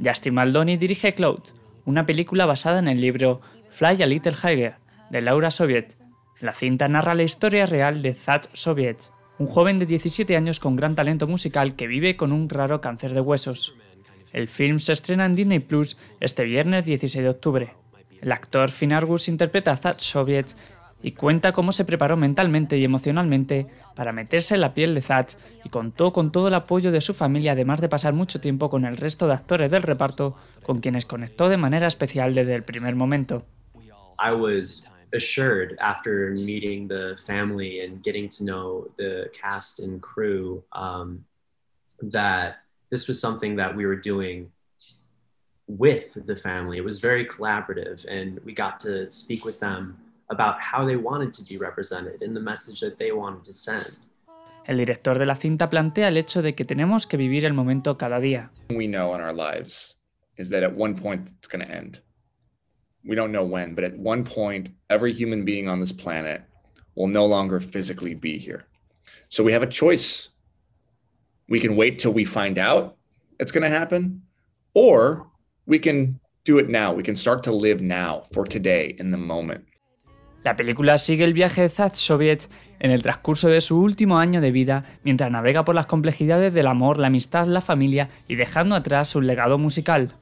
Justin Maldoni dirige Cloud, una película basada en el libro Fly a Little Higher de Laura Soviet. La cinta narra la historia real de Zad Soviet, un joven de 17 años con gran talento musical que vive con un raro cáncer de huesos. El film se estrena en Disney Plus este viernes 16 de octubre. El actor Finn Argus interpreta a Zad Soviet y cuenta cómo se preparó mentalmente y emocionalmente para meterse en la piel de Thatch y contó con todo el apoyo de su familia además de pasar mucho tiempo con el resto de actores del reparto con quienes conectó de manera especial desde el primer momento. I was assured after meeting the family and getting to know the cast and crew um, that this was something that we were doing with the family. It was very collaborative and we got to speak with them about how they wanted to be represented and the message that they wanted to send. El director de la cinta plantea el hecho de que tenemos que vivir el momento cada día. We know in our lives is that at one point it's going to end. We don't know when, but at one point every human being on this planet will no longer physically be here. So we have a choice. We can wait till we find out it's going to happen or we can do it now. We can start to live now for today in the moment. La película sigue el viaje de Soviet en el transcurso de su último año de vida, mientras navega por las complejidades del amor, la amistad, la familia y dejando atrás su legado musical.